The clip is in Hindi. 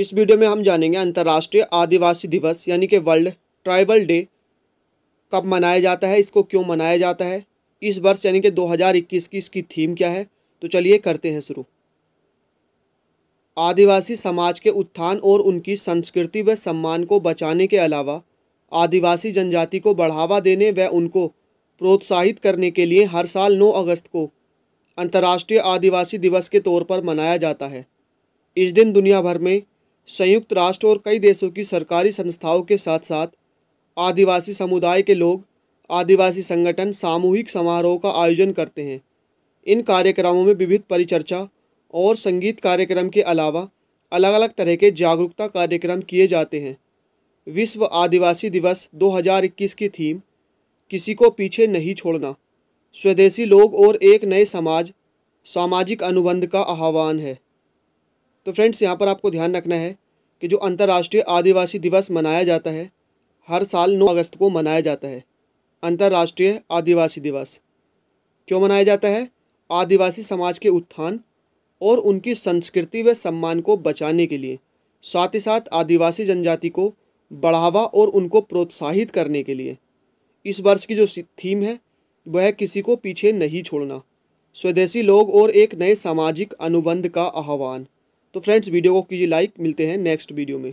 इस वीडियो में हम जानेंगे अंतर्राष्ट्रीय आदिवासी दिवस यानी कि वर्ल्ड ट्राइबल डे कब मनाया जाता है इसको क्यों मनाया जाता है इस वर्ष यानी कि 2021 की इसकी थीम क्या है तो चलिए करते हैं शुरू आदिवासी समाज के उत्थान और उनकी संस्कृति व सम्मान को बचाने के अलावा आदिवासी जनजाति को बढ़ावा देने व उनको प्रोत्साहित करने के लिए हर साल 9 अगस्त को अंतर्राष्ट्रीय आदिवासी दिवस के तौर पर मनाया जाता है इस दिन दुनिया भर में संयुक्त राष्ट्र और कई देशों की सरकारी संस्थाओं के साथ साथ आदिवासी समुदाय के लोग आदिवासी संगठन सामूहिक समारोह का आयोजन करते हैं इन कार्यक्रमों में विविध परिचर्चा और संगीत कार्यक्रम के अलावा अलग अलग तरह के जागरूकता कार्यक्रम किए जाते हैं विश्व आदिवासी दिवस 2021 की थीम किसी को पीछे नहीं छोड़ना स्वदेशी लोग और एक नए समाज सामाजिक अनुबंध का आह्वान है तो फ्रेंड्स यहाँ पर आपको ध्यान रखना है कि जो अंतर्राष्ट्रीय आदिवासी दिवस मनाया जाता है हर साल नौ अगस्त को मनाया जाता है अंतर्राष्ट्रीय आदिवासी दिवस क्यों मनाया जाता है आदिवासी समाज के उत्थान और उनकी संस्कृति व सम्मान को बचाने के लिए साथ ही साथ आदिवासी जनजाति को बढ़ावा और उनको प्रोत्साहित करने के लिए इस वर्ष की जो थीम है वह किसी को पीछे नहीं छोड़ना स्वदेशी लोग और एक नए सामाजिक अनुबंध का आह्वान तो फ्रेंड्स वीडियो को कीजिए लाइक मिलते हैं नेक्स्ट वीडियो में